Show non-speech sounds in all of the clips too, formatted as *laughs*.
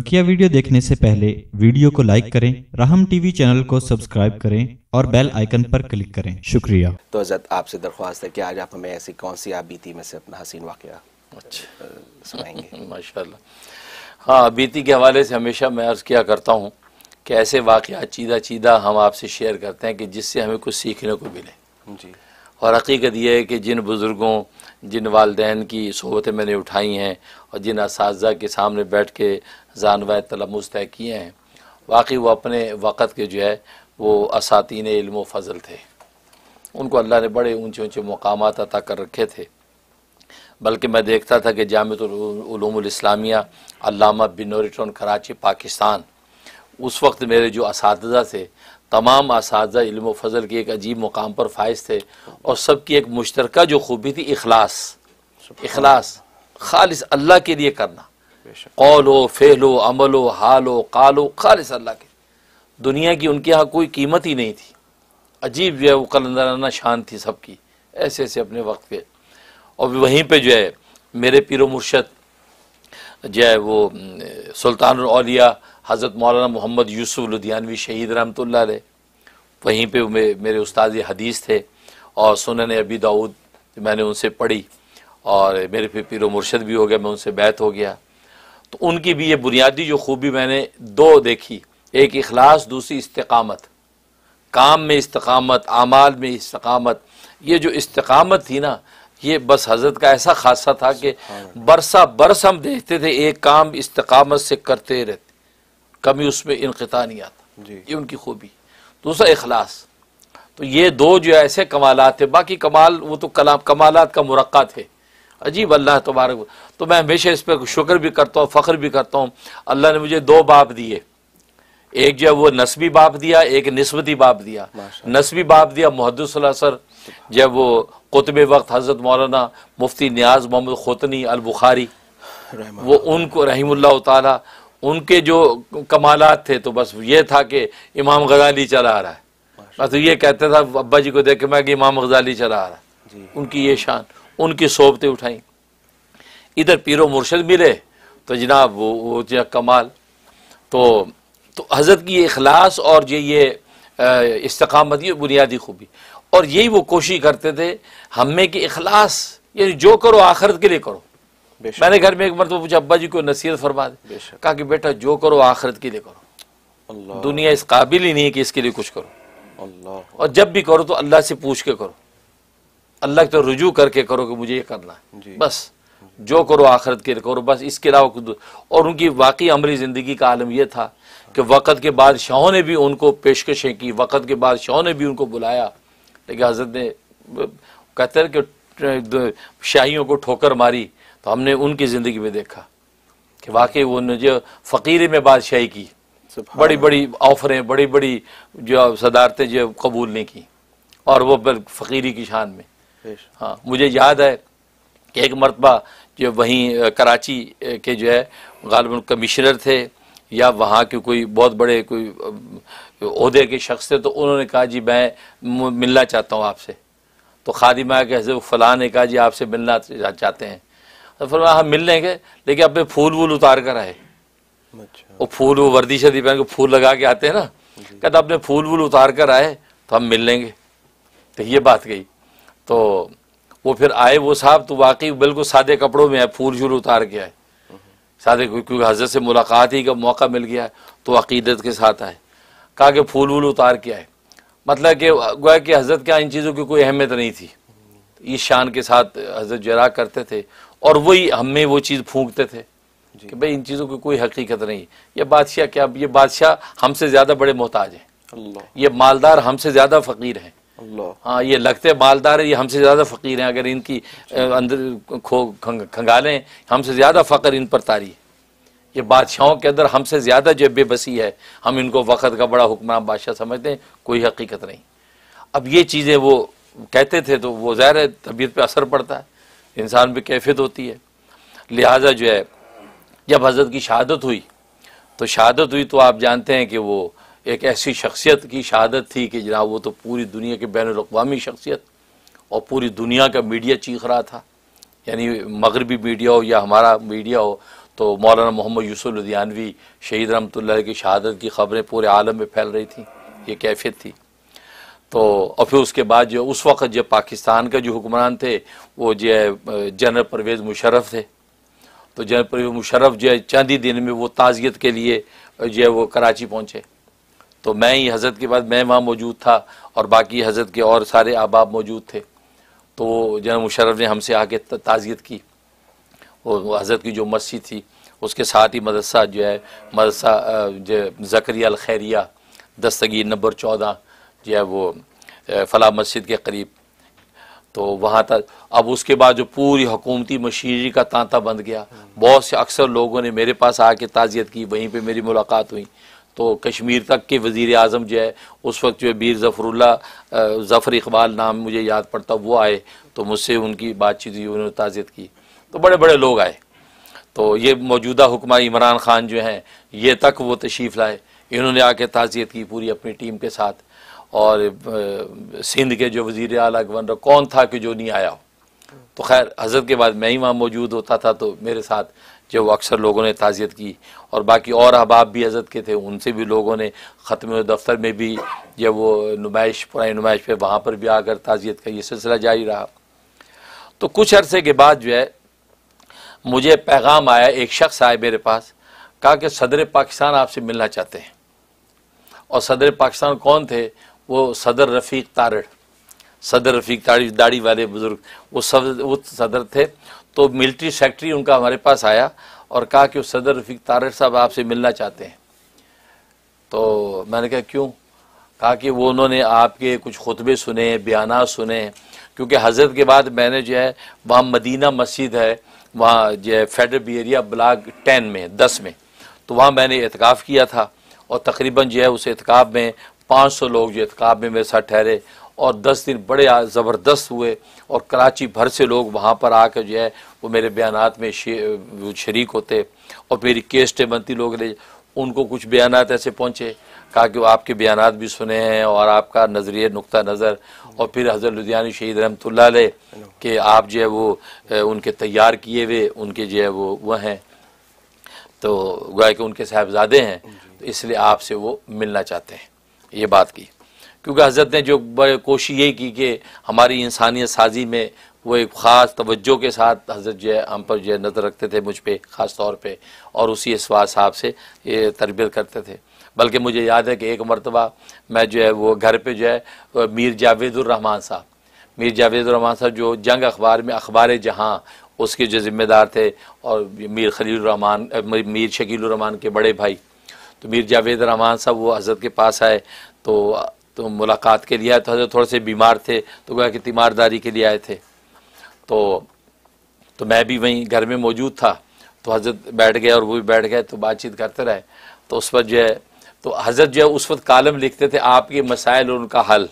बकिया वीडियो देखने से पहले वीडियो को लाइक करें राहम टीवी चैनल को सब्सक्राइब करें और बेल आइकन पर क्लिक करें शुक्रिया तो हजरत आपसे दरख्वास्त है कि आज आप हमें ऐसी कौन सी आबीती में से अपना हसीन वाक्य अच्छा सुनाएंगे *laughs* माशा हाँ बीती के हवाले से हमेशा मैं अर्ज़ किया करता हूँ कि ऐसे वाक़ चीदा चीदा हम आपसे शेयर करते हैं कि जिससे हमें कुछ सीखने को मिले जी और हकीकत यह है कि जिन बुज़ुर्गों जिन वालदेन की सोबतें मैंने उठाई हैं और जिन इस के सामने बैठ के जानवा तलमुज तय किए हैं वाकई वो अपने वक़्त के जो है वो असातिन इल्म फजल थे उनको अल्लाह ने बड़े ऊंचे ऊंचे मकाम अता कर रखे थे बल्कि मैं देखता था कि जामतलूमिया अलामा कराची पाकिस्तान उस वक्त मेरे जो इस थे तमाम इस इल्म फजल के एक अजीब मुकाम पर फायज थे और सब की एक मुश्तरक जो खूबी थी अखलास अखलास खालिश अल्लाह के लिए करना कौलो फेलो अमलो हालो अमल हो हाल खालिस अल्लाह के दुनिया की उनके यहाँ कोई कीमत ही नहीं थी अजीब जो है वो कलंदराना शान थी सबकी ऐसे ऐसे अपने वक्त के और वहीं पे जो है मेरे पीरो मुर्शद जो है वो सुल्तानौलिया हज़रत मौलाना मोहम्मद यूसुफ लुधियानवी शहीद रहमत ला वहीं पर मेरे उस्ताद हदीस थे और सुनने अबी दाऊद मैंने उनसे पढ़ी और मेरे फिर पीरो मुर्शद भी हो गया मैं उनसे बैत हो गया तो उनकी भी ये बुनियादी जो खूबी मैंने दो देखी एक अखलास दूसरी इस्तकामत काम में इस्तकामत आमाल में इस्तकामत ये जो इस्तकामत थी ना ये बस हजरत का ऐसा खासा था कि बरसा बरस हम देखते थे एक काम इस्तकामत से करते रहते कभी उसमें इनकता नहीं आता ये उनकी खूबी दूसरा अखलास तो ये दो जो ऐसे कमालत थे बाकी कमाल वो तो कला कमालत का मुरक़ा थे अजीब अल्लाह तबारक तो मैं हमेशा इस पर शुक्र भी करता हूँ फ़ख्र भी करता हूँ अल्लाह ने मुझे दो बाप दिए एक जो है वो नस्बी बाप दिया एक नस्बती बाप दिया नस्बी बाप दिया मुहदसर जब वो कुतब वक्त हज़रत मौलाना मुफ्ती न्याज मोहम्मद खोतनी अलबुखारी वो उनको रहीमल्ला ताला उनके जो कमालत थे तो बस ये था कि इमाम गजाली चला आ रहा है बस तो ये कहते थे अब्बा जी को देख के मैं कि इमाम गजाली चला आ रहा है उनकी ये शान उनकी सोबतें उठाई इधर पीरो मुर्शद मिले तो जनाब वो, वो जो कमाल तो तो हज़रत की ये अखलास और ये ये इस्तकामत ये बुनियादी खूबी और यही वो कोशिश करते थे हमें कि अखलास यानी जो करो आखरत के लिए करो मैंने घर में एक मरत पूछा अब्बा जी को नसीहत फरमा दे कहा कि बेटा जो करो आखरत के लिए करो दुनिया इस काबिल ही नहीं है कि इसके लिए कुछ करो और जब भी करो तो अल्लाह से पूछ के करो अल्लाह की तरफ तो रुजू करके करो कि मुझे ये करना है बस जो करो आखिरत के करो बस इसके अलावा कुछ और उनकी वाकई अमरी ज़िंदगी का आलम यह था कि वक़्त के बादशाहों ने भी उनको पेशकशें की वक़्त के बादशाहों ने भी उनको बुलाया लेकिन हज़रत ने कहते हैं कि शाहियों को ठोकर मारी तो हमने उनकी ज़िंदगी में देखा कि वाकई उन्होंने जो फ़कीर में बादशाही की बड़ी बड़ी ऑफरें बड़ी बड़ी जो सदारतें जो कबूल ने की और वह फ़कीरी की शान में हाँ मुझे याद है कि एक मरतबा जो वहीं कराची के जो है गालबन कमिश्नर थे या वहाँ के कोई बहुत बड़े कोई अहदे के शख्स थे तो उन्होंने कहा जी मैं मिलना चाहता हूँ आपसे तो खादि माँ के हजरत फ़लाँ ने कहा जी आपसे मिलना चाहते हैं तो फिर हम हाँ, मिल लेंगे लेकिन अपने फूल वूल उतार कर आए अच्छा। वो फूल वो वर्दी शर्दी पहन के फूल लगा के आते हैं ना कहता अपने फूल वूल उतार कर आए तो हम मिल लेंगे तो ये बात गई तो वो फिर आए वो साहब तो वाकई बिल्कुल सादे कपड़ों में है फूल झूल उतार के आए सादे क्योंकि हजरत से मुलाकात ही का मौका मिल गया है तो अकीदत के साथ आए कहा कि फूल वूल उतार के आए मतलब कि गोया कि हजरत क्या इन चीज़ों की कोई अहमियत नहीं थी इस शान के साथ हजरत जरा करते थे और वही हमें वो चीज़ फूंकते थे कि भाई इन चीज़ों की कोई हकीकत नहीं ये बादशाह क्या ये बादशाह हमसे ज़्यादा बड़े मोहताज हैं ये मालदार हमसे ज़्यादा फ़कीर हैं हाँ ये लगते मालदार है ये हमसे ज़्यादा फ़कीर हैं अगर इनकी अंदर खो खंग, खंगालें हमसे ज़्यादा फ़कर इन पर तारी ये बादशाहों के अंदर हमसे ज़्यादा जो बेबसी है हम इनको वक़्त का बड़ा हुक्मरान बादशाह समझते हैं कोई हकीकत नहीं अब ये चीज़ें वो कहते थे तो वो ज़ाहिर है तबीयत पर असर पड़ता है इंसान पर कैफियत होती है लिहाजा जो है जब हज़रत की शहादत हुई तो शहादत हुई तो आप जानते हैं कि वो एक ऐसी शख्सियत की शहादत थी कि जनाब वो तो पूरी दुनिया के बैन अवी शख्सियत और पूरी दुनिया का मीडिया चीख रहा था यानी मगरबी मीडिया हो या हमारा मीडिया हो तो मौलाना मोहम्मद यूसुफ लुधियानवी शहीद रहमत की शहादत की खबरें पूरे आलम में फैल रही थी ये कैफियत थी तो और फिर उसके बाद जो उस वक्त जो पाकिस्तान का जो हुक्मरान थे वो जो जनरल परवेज़ मुशरफ थे तो जनरल परवेज़ मुशरफ जो है चंद ही दिन में वो ताज़ियत के लिए जो है वो कराची पहुँचे तो मैं ही हज़रत के बाद मैं वहाँ मौजूद था और बाकी हज़रत के और सारे अहबाब मौजूद थे तो जन मुशरफ ने हमसे आके ताज़ियत की और हज़रत की जो मस्जिद थी उसके साथ ही मदरसा जो है मदरसा जो जक्रिया खैरिया दस्तगीर नंबर चौदह जो है वो फला मस्जिद के करीब तो वहाँ तक अब उसके बाद जो पूरी हुकूमती मशीनरी का तांता बंद गया बहुत से अक्सर लोगों ने मेरे पास आके ताज़ियत की वहीं पर मेरी मुलाकात हुई तो कश्मीर तक के वज़ी अजम जो है उस वक्त जो है बीर जफरुल्ला जफ़र इकबाल नाम मुझे याद पड़ता वो आए तो मुझसे उनकी बातचीत हुई उन्होंने ताज़ियत की तो बड़े बड़े लोग आए तो ये मौजूदा हुक्मा इमरान ख़ान जो हैं ये तक वो तशीफ लाए इन्होंने आके ताज़ियत की पूरी अपनी टीम के साथ और सिंध के जो वजीर अला गवर्नर कौन था कि जो नहीं आया हो तो खैर हजरत के बाद मैं ही वहाँ मौजूद होता था तो मेरे साथ जब अक्सर लोगों ने ताज़ियत की और बाकी और अहबाब भी हजरत के थे उनसे भी लोगों ने ख़त्म दफ्तर में भी जब वो नुमाइश पुरानी नुमाइश पे वहाँ पर भी आकर ताज़ियत का ये सिलसिला जारी रहा तो कुछ अरसे के बाद जो है मुझे पैगाम आया एक शख्स आए मेरे पास कहा कि सदर पाकिस्तान आपसे मिलना चाहते हैं और सदर पाकिस्तान कौन थे वो सदर रफ़ीक तारड़ सदर रफ़ीक दाढ़ी वाले बुज़ुर्ग वो सदर वो सदर थे तो मिलिट्री सेक्रेटरी उनका हमारे पास आया और कहा कि सदर रफीक तारर साहब आपसे मिलना चाहते हैं तो मैंने कहा क्यों कहा कि वो उन्होंने आपके कुछ खुतबे सुने बयान सुने क्योंकि हज़रत के बाद मैंने जो है वहाँ मदीना मस्जिद है वहाँ जो है फेडर बेरिया ब्लाक टेन में दस में तो वहाँ मैंने एहतकाफ़ किया था और तकरीबन जो है उस एहतकाब में पाँच सौ लोग जो एहतकाब में मेरे साथ ठहरे और दस दिन बड़े ज़बरदस्त हुए और कराची भर से लोग वहाँ पर आकर जो है वो मेरे बयान में शरीक होते और मेरी केस बनती लोग ले उनको कुछ बयान ऐसे पहुँचे कहा कि आपके बयान भी सुने हैं और आपका नज़रिए नुक़ नज़र और फिर हज़रत लुधियानी शहीद रहमत ले कि आप जो है वो उनके तैयार किए हुए उनके जो है वो वह हैं तो गाय के उनके साहबजादे हैं तो इसलिए आपसे वो मिलना चाहते हैं ये बात की क्योंकि हज़रत ने जो कोशिश यही की कि हमारी इंसानियत साजी में वो एक ख़ास तवज्जो के साथ हजरत जो है हम पर जो है नज़र रखते थे मुझ पर ख़ास तौर पर और उसी इसवा साहब से ये तरबियत करते थे बल्कि मुझे याद है कि एक मरतबा मैं जो है वो घर पर जो है मीर जावेदुररहमान साहब मीर जावेदुररहमान साहब जो जंग अखबार में अखबार जहाँ उसके जो ज़िम्मेदार थे और मीर खलीलरहमान मीर शकीलरहमान के बड़े भाई तो मीर जावेदुररहमान साहब वो हजरत के पास आए तो तो मुलाकात के लिए आए तो हजरत थोड़े से बीमार थे तो गया कि तीमारदारी के लिए आए थे तो तो मैं भी वहीं घर में मौजूद था तो हजरत बैठ गए और वो भी बैठ गए तो बातचीत करते रहे तो उस वक्त जो है तो हजरत जो है उस वक्त कालम लिखते थे आपके मसाइल और उनका हल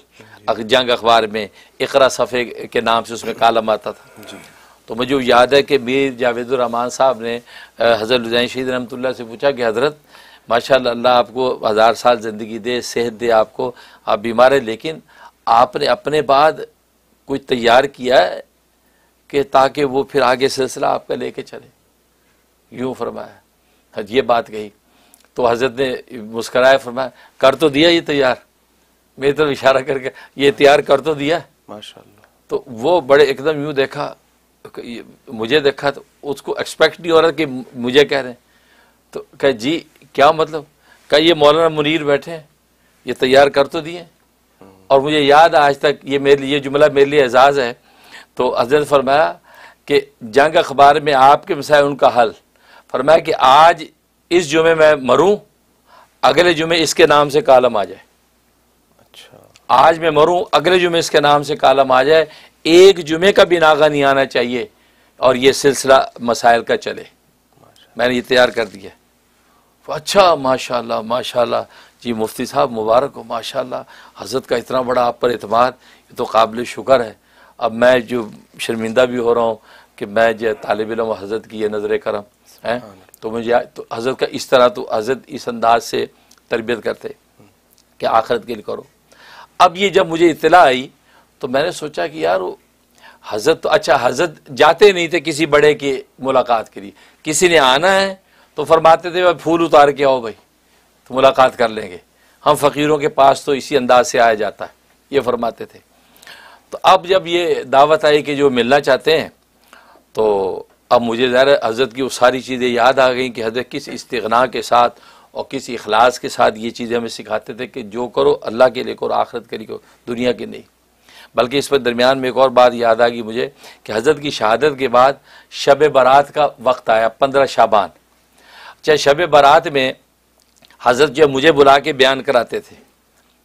जंग अखबार में इकरा सफ़े के नाम से उसमें कालम आता था तो मुझे याद है कि मीर जावेदुररहमान साहब ने हज़रत लुजैन शहीद रहमतुल्ला से पूछा कि हज़रत माशा अल्लाह आपको हज़ार साल ज़िंदगी दे सेहत दे आपको आप बीमार हैं लेकिन आपने अपने बाद कुछ तैयार किया है कि ताकि वो फिर आगे सिलसिला आपका लेके चले यूँ फरमाया हाँ, ये बात कही तो हजरत ने मुस्कराया फरमाया कर तो दिया ये तैयार मेरी तरफ इशारा करके ये तैयार कर तो दिया माशा तो वो बड़े एकदम यूँ देखा मुझे देखा तो उसको एक्सपेक्ट नहीं हो रहा कि मुझे कह रहे हैं तो कह जी क्या मतलब क्या ये मौलाना मुनीर बैठे हैं ये तैयार कर तो दिए और मुझे याद आज तक ये मेरे लिए जुमला मेरे लिए एजाज़ है तो हजरत फरमाया कि जंग अखबार में आपके मसाए उनका हल फरमाया कि आज इस जुमे में मरूँ अगले जुमे इसके नाम से कालम आ जाए अच्छा आज मैं मरूँ अगले जुमे इसके नाम से कालम आ जाए एक जुमे का भी नागा नहीं आना चाहिए और ये सिलसिला मसाइल का चले मैंने ये तैयार कर दिया तो अच्छा माशाल्लाह माशाल्लाह जी मुफ्ती साहब मुबारक हो माशाल्लाह हजरत का इतना बड़ा आप पर अतमाद ये तो काबिल शुक्र है अब मैं जो शर्मिंदा भी हो रहा हूँ कि मैं जो तालब इलम हजरत की ये नज़र करम है तो मुझे तो हजरत का इस तरह तो हजरत इस अंदाज से तरबियत करते कि आखरत के लिए करो अब ये जब मुझे इतला आई तो मैंने सोचा कि यार हजरत तो अच्छा हजरत जाते नहीं थे किसी बड़े की मुलाकात के लिए किसी ने आना है तो फरमाते थे भाई फूल उतार के आओ भाई तो मुलाकात कर लेंगे हम फ़कीरों के पास तो इसी अंदाज से आया जाता है ये फरमाते थे तो अब जब ये दावत आई कि जो मिलना चाहते हैं तो अब मुझे ज़रा हज़रत की वो सारी चीज़ें याद आ गई कि हज़रत किस इस्तना के साथ और किस अखलास के साथ ये चीज़ें हमें सिखाते थे कि जो करो अल्लाह के लिए करो आखरत के लिए करो दुनिया के नहीं बल्कि इस पर दरमियान में एक और बात याद आ गई मुझे कि हज़रत की शहादत के बाद शब बारात का वक्त आया पंद्रह शाबान चाहे शब बारात में हज़रत जो मुझे बुला के बयान कराते थे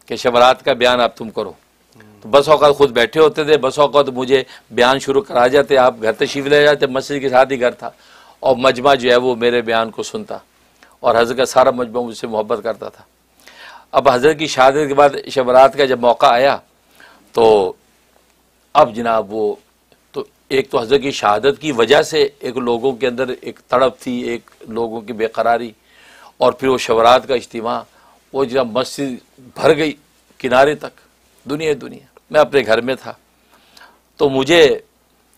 कि शबरात का बयान आप तुम करो तो बस अवकात ख़ुद बैठे होते थे बस अवत मुझे बयान शुरू करा जाते आप घर तशीफ ले जाते मस्जिद के साथ ही घर था और मजमा जो है वो मेरे बयान को सुनता और हज़रत का सारा मजमा मुझसे मोहब्बत करता था अब हज़रत की शादी के बाद शबरात का जब मौका आया तो अब जनाब वो एक तो हजरत की शहादत की वजह से एक लोगों के अंदर एक तड़प थी एक लोगों की बेकरारी और फिर वो शवरात का इज्तम वो जब मस्जिद भर गई किनारे तक दुनिया दुनिया मैं अपने घर में था तो मुझे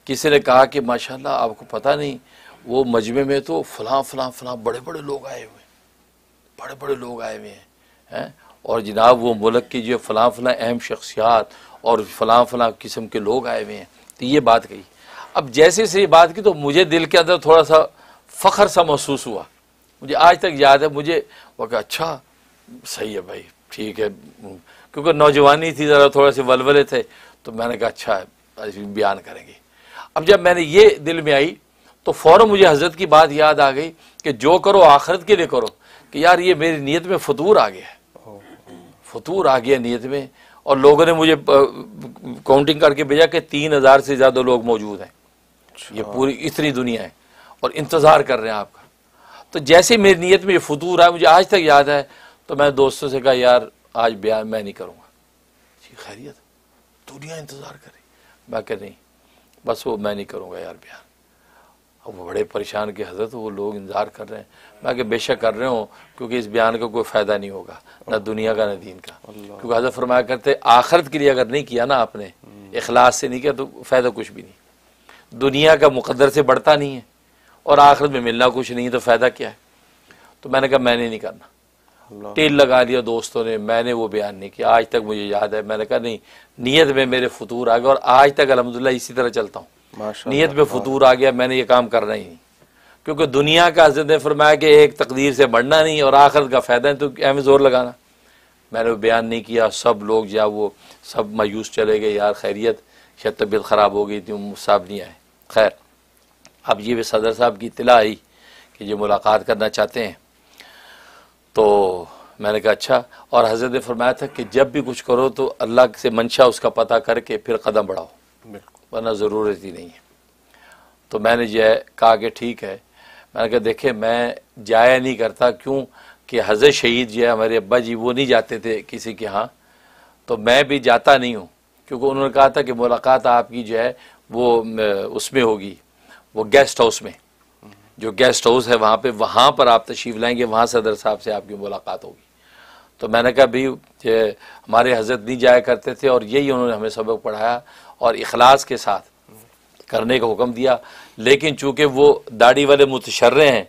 किसी ने कहा कि माशाल्लाह आपको पता नहीं वो मजमे में तो फलां फलां फलां बड़े बड़े लोग आए हुए हैं बड़े बड़े लोग आए हुए हैं है? और जनाब वो मुल्क की जो फलां फलां अहम शख्सियात और फलां फलां किस्म के लोग आए हुए हैं तो ये बात कही अब जैसे से ये बात की तो मुझे दिल के अंदर थोड़ा सा फ़ख्र सा महसूस हुआ मुझे आज तक याद है मुझे वो कहा अच्छा सही है भाई ठीक है क्योंकि नौजवानी थी ज़रा थोड़े से वलवले थे तो मैंने कहा अच्छा है बयान करेंगे अब जब मैंने ये दिल में आई तो फ़ौर मुझे हजरत की बात याद आ गई कि जो करो आखरत के लिए करो कि यार ये मेरी नीयत में फतूर आ गया है फतूर आ गया नीयत में और लोगों ने मुझे काउंटिंग करके भेजा कि तीन हज़ार से ज़्यादा लोग मौजूद हैं ये हाँ। पूरी इतनी दुनिया है और इंतज़ार कर रहे हैं आपका तो जैसे मेरी नीयत में ये फतूर आया मुझे आज तक याद है तो मैं दोस्तों से कहा यार आज बयान मैं नहीं करूँगा खैरियत दुनिया इंतज़ार कर रही मैं कह नहीं बस वो मैं नहीं करूँगा यार बयान अब वो बड़े परेशान के हजरत वो लोग इंतज़ार कर रहे हैं मैं कि बेशक कर रहे हो क्योंकि इस बयान का कोई फ़ायदा नहीं होगा ना दुनिया का ना दीन का क्योंकि हजरत फरमाया करते आखरत के लिए अगर नहीं किया ना आपने अखलास हम्म। से नहीं किया तो फ़ायदा कुछ भी नहीं दुनिया का मुकदर से बढ़ता नहीं है और आखिरत में मिलना कुछ नहीं है तो फ़ायदा क्या है तो मैंने कहा मैंने नहीं करना टेल लगा लिया दोस्तों ने मैंने वो बयान नहीं किया आज तक मुझे याद है मैंने कहा नहीं नीयत में मेरे फतूर आ गए और आज तक अलहमदिल्ला इसी तरह चलता हूँ नीयत में फतूर आ गया मैंने ये काम करना ही नहीं क्योंकि दुनिया का हजरत ने फरमाया कि एक तकदीर से बढ़ना नहीं और आखिरत का फ़ायदा है तो एम ज़ोर लगाना मैंने वो बयान नहीं किया सब लोग या वो सब मायूस चले गए यार खैरियत शायद तबीयत ख़राब हो गई थी साहब नहीं आए खैर अब ये भी सदर साहब की इतला आई कि ये मुलाकात करना चाहते हैं तो मैंने कहा अच्छा और हजरत ने फरमाया था कि जब भी कुछ करो तो अल्लाह से मंशा उसका पता करके फिर कदम बढ़ाओ वरना ज़रूरत ही नहीं है तो मैंने जो है कहा कि ठीक है मैंने कहा देखे मैं जाया नहीं करता क्यों कि हजरत शहीद जो है हमारे अब्बा जी वो नहीं जाते थे किसी के यहाँ तो मैं भी जाता नहीं हूँ क्योंकि उन्होंने कहा था कि मुलाकात आपकी जो है वो उसमें होगी वो गेस्ट हाउस में जो गेस्ट हाउस है वहाँ पे वहाँ पर आप तशीफ लाएंगे वहाँ सदर साहब से आपकी मुलाकात होगी तो मैंने कहा भी हमारे हजरत नहीं जाया करते थे और यही उन्होंने हमें सबक पढ़ाया और अखलास के साथ करने का हुक्म दिया लेकिन चूँकि वो दाढ़ी वाले मुतशर्रे हैं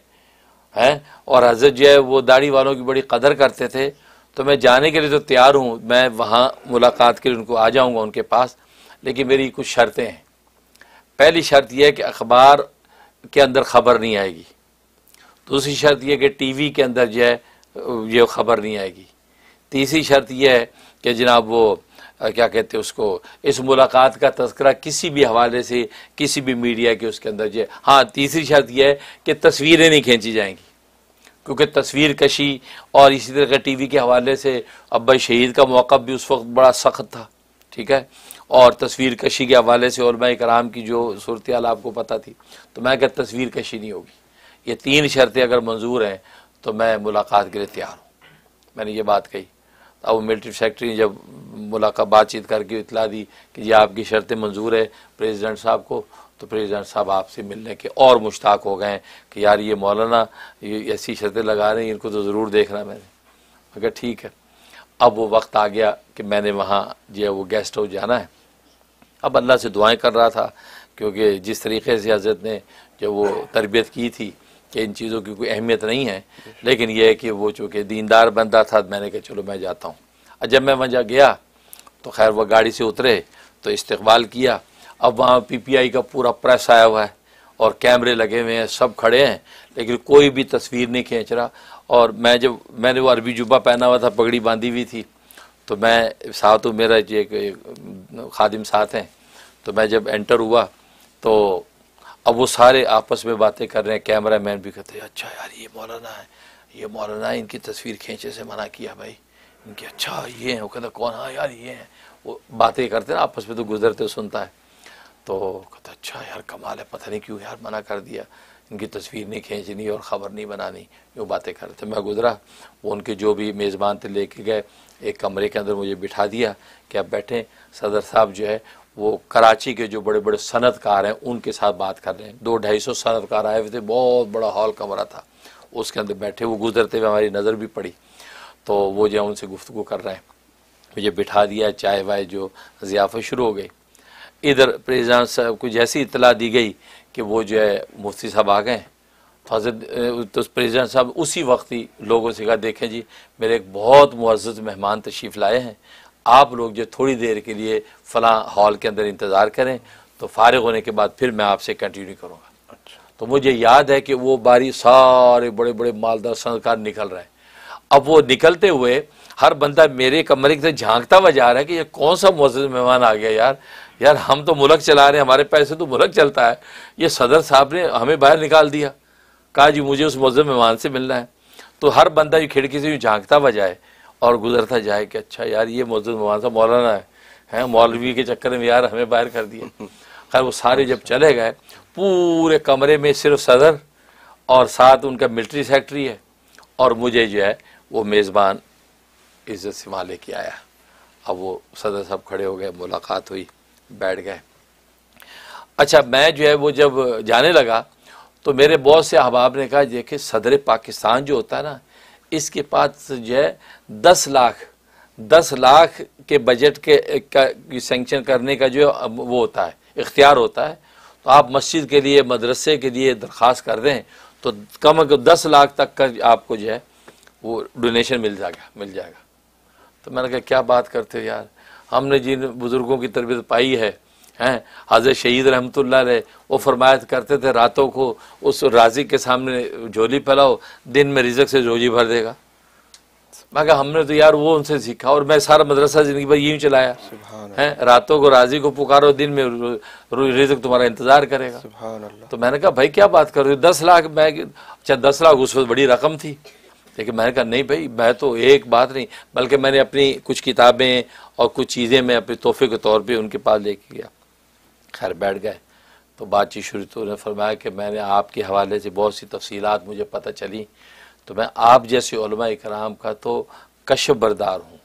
हैं और हजरत जो है वो दाढ़ी वालों की बड़ी कदर करते थे तो मैं जाने के लिए तो तैयार हूँ मैं वहाँ मुलाकात के लिए उनको आ जाऊँगा उनके पास लेकिन मेरी कुछ शर्तें हैं पहली शर्त यह है कि अखबार के अंदर ख़बर नहीं आएगी दूसरी शर्त यह कि टी वी के अंदर जो है ये ख़बर नहीं आएगी तीसरी शर्त यह है कि जनाब वो क्या कहते हैं उसको इस मुलाकात का तस्करा किसी भी हवाले से किसी भी मीडिया के उसके अंदर जो है हाँ तीसरी शर्त यह है कि तस्वीरें नहीं खींची जाएंगी क्योंकि तस्वीर कशी और इसी तरह टी वी के हवाले से अब्बा शहीद का मौक़ भी उस वक्त बड़ा सख्त था ठीक है और तस्वीर कशी के हवाले से और मैं कराम की जो सूरत आपको पता थी तो मैं क्या तस्वीर कशी नहीं होगी ये तीन शर्तें अगर मंजूर हैं तो मैं मुलाकात के लिए तैयार हूँ मैंने ये बात कही अब वो मिलिट्री सेक्रेटरी ने जब मुलाकात बातचीत करके इतला दी कि जी आपकी शर्तें मंजूर है प्रेसिडेंट साहब को तो प्रेसिडेंट साहब आपसे मिलने के और मुश्ताक हो गए कि यार ये मौलाना ये ऐसी शर्तें लगा रहे हैं इनको तो ज़रूर देखना मैंने अगर ठीक है अब वो वक्त आ गया कि मैंने वहाँ जो है वो गेस्ट हाउस जाना है अब अल्लाह से दुआएं कर रहा था क्योंकि जिस तरीके से हजरत ने जो वो तरबियत की थी कि इन चीज़ों की कोई अहमियत नहीं है लेकिन यह है कि वो चूँकि दीनदार बंदा था मैंने कहा चलो मैं जाता हूँ जब मैं वहाँ गया तो खैर वह गाड़ी से उतरे तो इस्तकबाल किया अब वहाँ पीपीआई का पूरा प्रेस आया हुआ है और कैमरे लगे हुए हैं सब खड़े हैं लेकिन कोई भी तस्वीर नहीं खींच रहा और मैं जब मैंने वो अरबी जुबा पहना हुआ था पगड़ी बांधी हुई थी तो मैं साथ हूँ मेरा एक खादिम साथ हैं तो मैं जब एंटर हुआ तो अब वो सारे आपस में बातें कर रहे हैं कैमरा मैन भी कहते हैं अच्छा यार ये मौलाना है ये मौलाना है इनकी तस्वीर खींचे से मना किया भाई इनके अच्छा ये है वो कहते कौन हाँ यार ये हैं वो बातें करते ना आपस में तो गुजरते सुनता है तो कहता अच्छा यार कमाल है पता नहीं क्यों यार मना कर दिया इनकी तस्वीर नहीं खींचनी और ख़बर नहीं बनानी यूँ बातें कर रहे थे मैं गुज़रा वो उनके जो भी मेज़बान थे लेके गए एक कमरे के अंदर मुझे बिठा दिया कि आप बैठें सदर साहब जो है वो कराची के जो बड़े बड़े सनतकार हैं उनके साथ बात कर रहे हैं दो ढाई सौ सनतकार आए हुए थे बहुत बड़ा हॉल कमरा था उसके अंदर बैठे वो गुजरते हुए हमारी नज़र भी पड़ी तो वो जो है उनसे गुफ्तु कर रहे हैं मुझे बिठा दिया चाय वाय जो ज़ियाफ़त शुरू हो गई इधर प्रेजान साहब को जैसी इतला दी गई कि वो जो है मुफ्ती साहब आ गए तो हजरत तो प्रेजान साहब उसी वक्त ही लोगों से कहा देखें जी मेरे एक बहुत मुआज़ मेहमान तशीफ लाए हैं आप लोग जो थोड़ी देर के लिए फ़लाँ हॉल के अंदर इंतज़ार करें तो फारग होने के बाद फिर मैं आपसे कंटिन्यू करूँगा अच्छा। तो मुझे याद है कि वो बारी सारे बड़े बड़े मालदार संस्कार निकल रहे हैं अब वो निकलते हुए हर बंदा मेरे कमरे की तरह झांकता हुआ जा रहा है कि ये कौन सा मुआज़ मेहमान आ गया यार यार हम तो मुलक चला रहे हैं हमारे पैसे तो मुलक चलता है ये सदर साहब ने हमें बाहर निकाल दिया कहा जी मुझे उस मौजूद मेहमान से मिलना है तो हर बंदा ये खिड़की से यूँ झाँकता हुआ जाए और गुजरता जाए कि अच्छा यार ये मौजूद मेहमान साहब मौलाना है हैं मौलवी के चक्कर में यार हमें बाहर कर दिया *laughs* खैर वो सारे जब चले गए पूरे कमरे में सिर्फ सदर और साथ उनका मिलिट्री सेक्रेटरी है और मुझे जो है वो मेज़बान इज़्ज़त से माले की आया अब वो सदर साहब खड़े हो गए मुलाकात हुई बैठ गए अच्छा मैं जो है वो जब जाने लगा तो मेरे बॉस से अहबाब ने कहा देखे सदर पाकिस्तान जो होता है ना इसके पास जो है दस लाख दस लाख के बजट के सेंक्शन करने का जो वो होता है इख्तियार होता है तो आप मस्जिद के लिए मदरसे के लिए दरख्वास्त कर दें तो कम अज कम दस लाख तक का आपको जो है वो डोनेशन मिल जाएगा मिल जाएगा तो मैंने कहा क्या बात करते हो यार हमने जिन बुज़ुर्गों की तरबियत पाई है हैं हाजिर शहीद रहमत ला वो फरमाया करते थे रातों को उस राजी के सामने झोली फैलाओ दिन में रिजक से झोली भर देगा मैं कहा हमने तो यार वो उनसे सीखा और मैं सारा मदरसा ज़िंदगी भर यूँ चलाया हैं रातों को राजी को पुकारो दिन में रिजक तुम्हारा इंतज़ार करेगा तो मैंने कहा भाई क्या बात कर रहे हो दस लाख मैं अच्छा दस लाख उस वक्त बड़ी रकम थी लेकिन मैंने कहा नहीं भाई मैं तो एक बात नहीं बल्कि मैंने अपनी कुछ किताबें और कुछ चीज़ें मैं अपने तोहफे के तौर पर उनके पास लेके गया खैर बैठ गए तो बातचीत शुरू तो उन्होंने फरमाया कि मैंने आपके हवाले से बहुत सी तफसीलत मुझे पता चली तो मैं आप जैसे कराम का तो कशब बरदार हूँ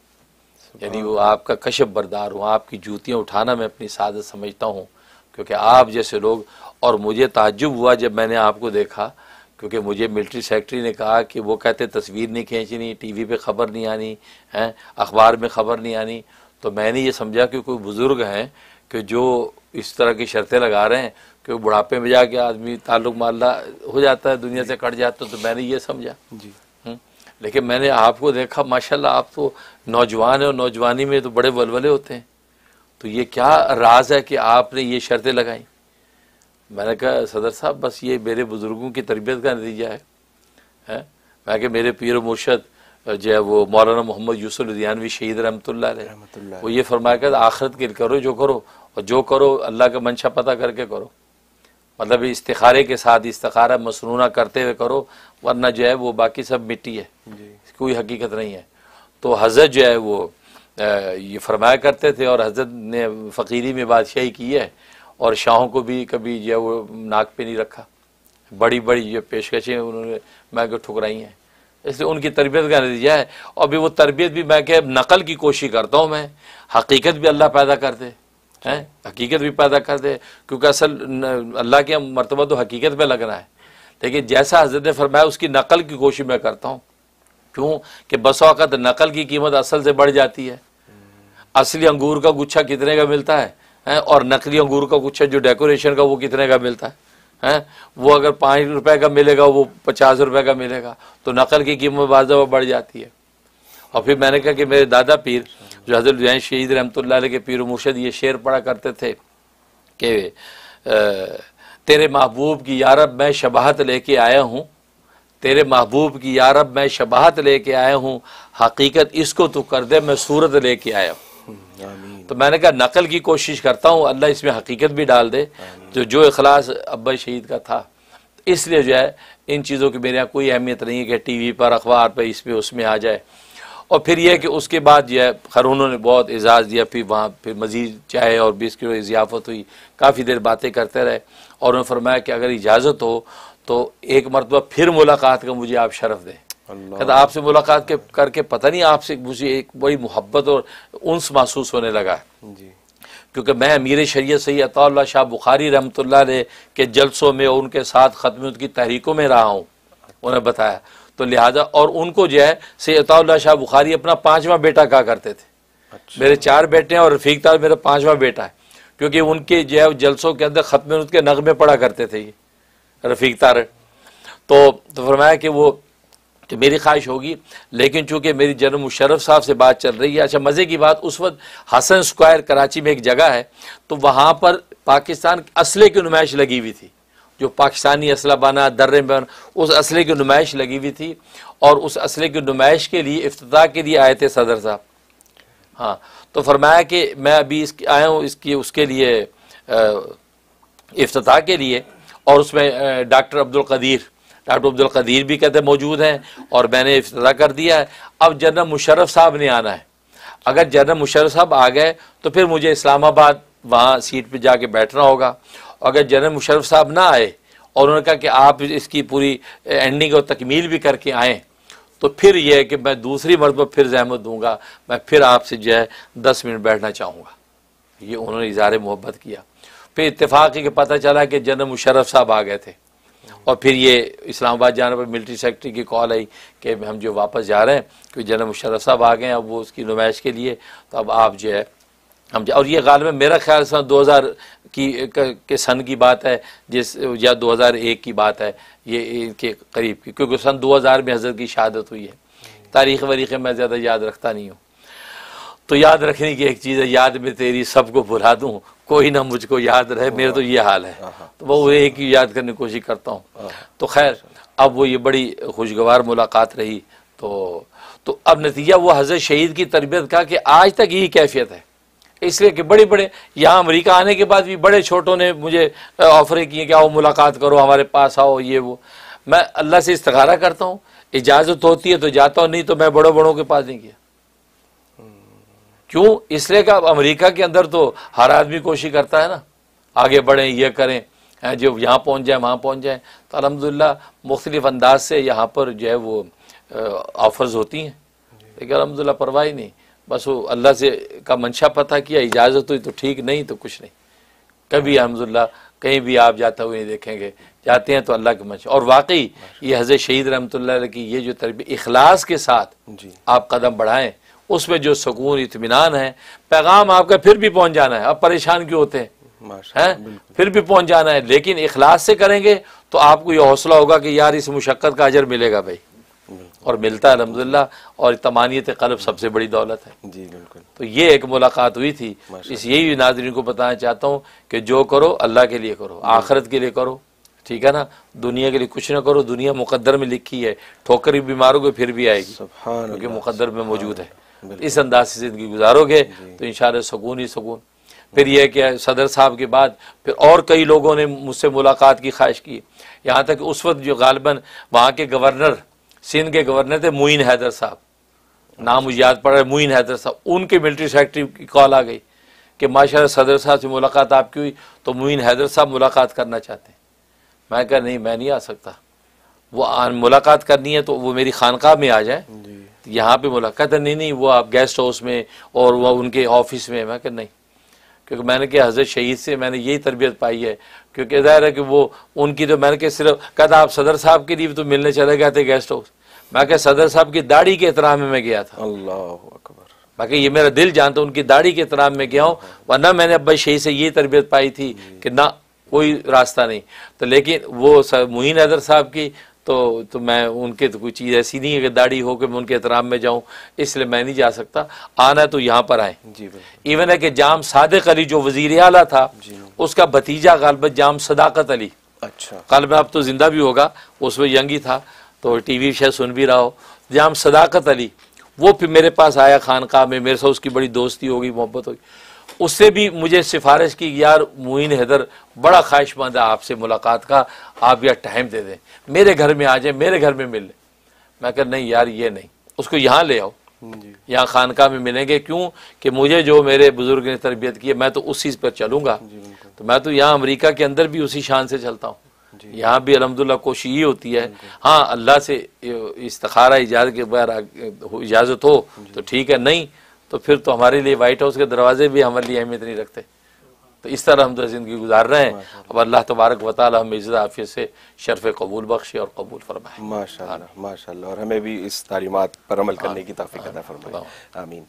यानी वो आपका कशब बरदार हूँ आपकी जूतियाँ उठाना मैं अपनी सादत समझता हूँ क्योंकि आप जैसे लोग और मुझे ताजुब हुआ जब मैंने आपको देखा क्योंकि मुझे मिलिट्री सेक्रेटरी ने कहा कि वो कहते तस्वीर नहीं खींचनी टीवी पे खबर नहीं आनी है अखबार में खबर नहीं आनी तो मैंने ये समझा कि कोई बुज़ुर्ग हैं कि जो इस तरह की शर्तें लगा रहे हैं कि बुढ़ापे में जाके आदमी ताल्लुक माला हो जाता है दुनिया से कट जाता है तो मैंने ये समझा जी लेकिन मैंने आपको देखा माशाल्लाह आप तो नौजवान हैं और नौजवानी में तो बड़े वलवले होते हैं तो ये क्या राज है कि आपने ये शर्तें लगाई मैंने कहा सदर साहब बस ये मेरे बुज़ुर्गों की तरबियत का नतीजा है हैं मैं कि मेरे पीर मुर्शद जो है वो मौलाना मोहम्मद यूसुफ लुधियानवी शहीद रहमत वो ये फरमाया कर आखिरत के करो जो करो और जो करो अल्लाह का मंशा पता करके करो मतलब इस्तारे के साथ इस्तारा मसनूना करते हुए करो वरना जो है वो बाकी सब मिट्टी है कोई हकीकत नहीं है तो हजरत जो है वो ये फरमाया करते थे और हजरत ने फ़कीरी में बादशाही की है और शाहों को भी कभी जो वो नाक पे नहीं रखा बड़ी बड़ी जो पेशकशें उन्होंने मैं क्यों ठुकराई हैं इसलिए उनकी तरबियत का नतीजा है और भी वो तरबियत भी मैं क्या नकल की कोशिश करता हूँ मैं हकीकत भी अल्लाह पैदा करते हैं हकीकत भी पैदा करते क्योंकि असल अल्लाह के मरतबा तो हकीकत पर लग रहा है लेकिन जैसा हजरत फरमाया उसकी नकल की कोशिश मैं करता हूँ क्यों कि वक्त नकल की कीमत असल से बढ़ जाती है असली अंगूर का गुच्छा कितने का मिलता है हैं और नकली अंगूर का है जो डेकोरेशन का वो कितने का मिलता है हैं वो अगर पाँच रुपए का मिलेगा वो पचास रुपए का मिलेगा तो नकल की कीमत बाद बढ़ जाती है और फिर मैंने कहा कि मेरे दादा पीर जो हजरत जैन शहीद रहमत के पीर मुर्शद ये शेर पढ़ा करते थे कि तेरे महबूब की यारब मैं शबाहत लेके आया हूँ तेरे महबूब की यारब मैं शबाहत लेके आया हूँ हकीकत इसको तो कर दे मैं सूरत लेके आया हूँ हम्म, तो मैंने कहा नकल की कोशिश करता हूँ अल्लाह इसमें हकीकत भी डाल दे तो जो अखलास अब्बा शहीद का था इसलिए जो है इन चीज़ों की मेरे यहाँ कोई अहमियत नहीं है कि टी वी पर अखबार पर इस पर उसमें आ जाए और फिर यह कि उसके बाद जो है खर उन्होंने बहुत एजाज़ दिया फिर वहाँ फिर मज़ीद चाय और बिस्किट इजाफत हुई काफ़ी देर बातें करते रहे और उन्होंने फरमाया कि अगर इजाज़त हो तो एक मरतबा फिर मुलाकात का मुझे आप शरफ़ दें कहता आपसे मुलाकात के करके पता नहीं आपसे मुझे एक बड़ी मोहब्बत और उन्स महसूस होने लगा है क्योंकि मैं अमीर शरीय सही अता शाह बुखारी रहमत ने के जलसों में और उनके साथ ख़त्म की तहरीकों में रहा हूँ उन्हें बताया तो लिहाजा और उनको जो है सही अता शाह बुखारी अपना पाँचवा बेटा कहा करते थे अच्छा। मेरे चार बेटे हैं और रफीक तार मेरा पाँचवा बेटा है क्योंकि उनके जो है जलसों के अंदर ख़त्म के नगमे पड़ा करते थे ये रफीक तार तो, तो फरमाया कि वो तो मेरी ख्वाहिश होगी लेकिन चूंकि मेरी जन्म मुशरफ साहब से बात चल रही है अच्छा मज़े की बात उस वक्त हसन स्क्वायर कराची में एक जगह है तो वहाँ पर पाकिस्तान असले की नुमाइश लगी हुई थी जो पाकिस्तानी असला बना दर्रे बना उस असले की नुमाइश लगी हुई थी और उस असले की नुमाइश के लिए अफ्ताह के लिए आए थे सदर साहब हाँ तो फरमाया कि मैं अभी इस आया हूँ इसकी उसके लिए अफ्ताह के लिए और उसमें डॉक्टर अब्दुल कदीर डॉक्टर अब्दुल कदीर भी कहते मौजूद हैं और मैंने इफ्तः कर दिया है अब जनरल मुशरफ साहब ने आना है अगर जनरल मुशरफ साहब आ गए तो फिर मुझे इस्लामाबाद वहाँ सीट पर जाके बैठना होगा अगर जनरल मुशरफ साहब ना आए और उन्होंने कहा कि आप इसकी पूरी एंडिंग और तकमील भी करके आएँ तो फिर यह है कि मैं दूसरी मर्द पर फिर जहमत दूंगा मैं फिर आपसे जो है दस मिनट बैठना चाहूँगा ये उन्होंने इजहार मोहब्बत किया फिर इतफाक़ी के पता चला कि जनरल मुशरफ साहब आ गए थे और फिर ये इस्लामाबाद जाने पर मिलिट्री सेक्रेटरी की कॉल आई कि हम जो वापस जा रहे हैं क्योंकि जनरल मुशर्रफ साहब आ गए हैं अब वो उसकी नुमाइश के लिए तो अब आप जो है हम और ये गाल में मेरा ख्याल सर दो हज़ार की के सन की बात है जिस या दो हज़ार एक की बात है ये इनके करीब की क्योंकि सन दो हज़ार में हजरत की शहादत हुई है तारीख वरीख़ मैं ज़्यादा याद रखता नहीं हूँ तो याद रखने की एक चीज़ है याद में तेरी सबको भुला दूँ कोई ना मुझको याद रहे मेरे तो ये हाल है हाँ, हाँ। तो वो एक ही याद करने की कोशिश करता हूँ हाँ। तो खैर अब वो ये बड़ी खुशगवार मुलाकात रही तो तो अब नतीजा वो हज़रत शहीद की तरबियत का कि आज तक यही कैफियत है इसलिए कि बड़े बड़े यहाँ अमेरिका आने के बाद भी बड़े छोटों ने मुझे ऑफरें किए कि आओ मुलाकात करो हमारे पास आओ ये वो मैं अल्लाह से इस्तारा करता हूँ इजाज़त होती है तो जाता हूँ नहीं तो मैं बड़ों बड़ों के पास नहीं किया क्यों इसलिए कि अब अमेरिका के अंदर तो हर आदमी कोशिश करता है ना आगे बढ़ें ये करें जो यहाँ पहुँच जाए वहाँ पहुँच जाए तो अलहमदिल्ला मुख्तलिफ अंदाज से यहाँ पर जो है वो ऑफर्स होती हैं लेकिन अलहमदिल्ला परवाह ही नहीं बस वो अल्लाह से का मंशा पता किया इजाज़त हुई तो ठीक नहीं तो कुछ नहीं कभी अलहमदिल्ला कहीं भी आप जाते हुए नहीं देखेंगे जाते हैं तो अल्लाह के मंशा और वाकई ये हज़रत शहीद रहमत की ये जो तरबी अखलास के साथ आप कदम बढ़ाएँ उसमें जो सुकून इतमान है पैगाम आपका फिर भी पहुंच जाना है अब परेशान क्यों होते हैं है? फिर भी पहुंच जाना है लेकिन इखलास से करेंगे तो आपको यह हौसला होगा कि यार इस मुशक्क़त का अजर मिलेगा भाई और मिलता है अलहमदिल्ला और तमानियत कलब सबसे बड़ी दौलत है जी बिल्कुल तो ये एक मुलाकात हुई थी इस यही नाजरीन को बताना चाहता हूँ कि जो करो अल्लाह के लिए करो आखरत के लिए करो ठीक है ना दुनिया के लिए कुछ ना करो दुनिया मुकद्दर में लिखी है ठोकर भी मारोगे फिर भी आएगी क्योंकि मुकद्दर में मौजूद है इस अंदाज से ज़िंदगी गुजारोगे तो इन सुकून ही सुकून फिर यह क्या सदर साहब के बाद फिर और कई लोगों ने मुझसे मुलाकात की ख्वाहिश की यहाँ तक उस वक्त जो गालबन वहाँ के गवर्नर सिंध के गवर्नर थे मुइन हैदर साहब नाम मुझे याद पड़ रहा है मुइन हैदर साहब उनके मिलिट्री सेक्रेटरी की कॉल आ गई कि माशा सदर साहब से मुलाकात आपकी हुई तो मुइन हैदर साहब मुलाकात करना चाहते हैं मैं कह नहीं मैं नहीं आ सकता वो मुलाकात करनी है तो वो मेरी खानका में आ जाए यहाँ पे बोला कहते नहीं नहीं वो आप गेस्ट हाउस में और वह उनके ऑफिस में मैं नहीं क्योंकि मैंने कहा हज़रत शहीद से मैंने यही तरबियत पाई है क्योंकि ज़ाहिर है कि वो उनकी तो मैंने कहा सिर्फ कहा था आप सदर साहब के लिए तो मिलने चले गए थे गेस्ट हाउस मैं कहा सदर साहब की दाढ़ी के एहतराम में मैं गया था अल्लाह अकबर बाकी ये मेरा दिल जानता उनकी दाढ़ी के एहतराम में गया हूँ वरना मैंने अब्बा शहीद से ये तरबियत पाई थी कि ना कोई रास्ता नहीं तो लेकिन वो मुहिन हैदर साहब की तो तो मैं उनके तो कोई चीज़ ऐसी नहीं है कि दाढ़ी हो कि मैं उनके एहतराम में जाऊँ इसलिए मैं नहीं जा सकता आना तो यहाँ पर आए जी इवन है कि जाम सादक अली जो वजीर अला था उसका भतीजा गालब जाम सदाकत अली अच्छा कल में अब तो ज़िंदा भी होगा उसमें यंग ही था तो टी वी शायद सुन भी रहा हो जाम सदाकत अली वो फिर मेरे पास आया खान में मेरे साथ उसकी बड़ी दोस्ती होगी मोहब्बत होगी उससे भी मुझे सिफारिश की यार मुइन हैदर बड़ा ख्वाहिशमंद है आपसे मुलाकात का आप यार टाइम दे दें मेरे घर में आ जाए मेरे घर में मिल लें मैं कह नहीं यार ये नहीं उसको यहाँ ले आओ हम्म, यहाँ खानका में मिलेंगे क्यों कि मुझे जो मेरे बुजुर्ग ने तरबियत की है मैं तो उस चीज़ पर चलूँगा तो मैं तो यहाँ अमरीका के अंदर भी उसी शान से चलता हूँ यहाँ भी अलहमदिल्ला कोशिश ये होती है हाँ अल्लाह से इस्तारा इजाज़त के बगैर इजाज़त हो तो ठीक है नहीं तो फिर तो हमारे लिए वाइट हाउस के दरवाजे भी हमारे लिए अहमियत नहीं रखते तो इस तरह हम जो ज़िंदगी गुजार रहे हैं अब अल्लाह तबारक वाली हम इज़्ज़त आफिया से शरफ़ कबूल बख्शे और कबूल फरमाए माशा माशा और हमें भी इस तालीमत पर अमल करने हाँ। की तफी अदा फरमाए आमीन